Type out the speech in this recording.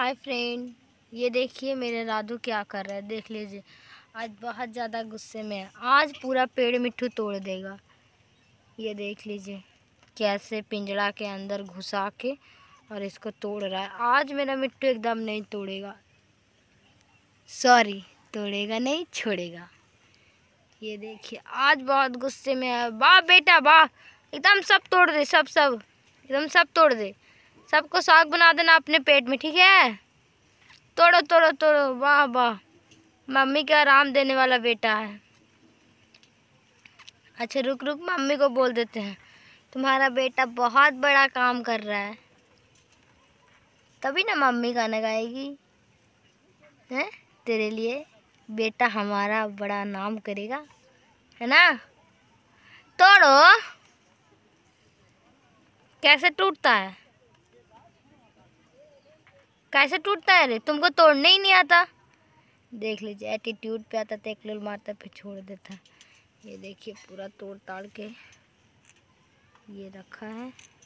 hi friend ये देखिए मेरे राधु क्या कर रहा है देख लीजिए आज बहुत ज़्यादा गुस्से में है आज पूरा पेड़ मिट्टू तोड़ देगा ये देख लीजिए कैसे पिंजड़ा के अंदर घुसा के और इसको तोड़ रहा है आज मेरा मिट्टू एकदम नहीं तोड़ेगा सॉरी तोड़ेगा नहीं छोड़ेगा ये देखिए आज बहुत गुस्से में है वाह बेटा वाह एकदम सब तोड़ दे सब सब एकदम सब तोड़ दे सबको साग बना देना अपने पेट में ठीक है तोड़ो तोड़ो तोड़ो वाह वाह मम्मी का आराम देने वाला बेटा है अच्छा रुक रुक मम्मी को बोल देते हैं तुम्हारा बेटा बहुत बड़ा काम कर रहा है तभी ना मम्मी गाना गाएगी हैं तेरे लिए बेटा हमारा बड़ा नाम करेगा है ना तोड़ो कैसे टूटता है कैसे टूटता है रे तुमको तोड़ने ही नहीं आता देख लीजिए एटीट्यूड पे आता था एक लोल मारता फिर छोड़ देता ये देखिए पूरा तोड़ ताड़ के ये रखा है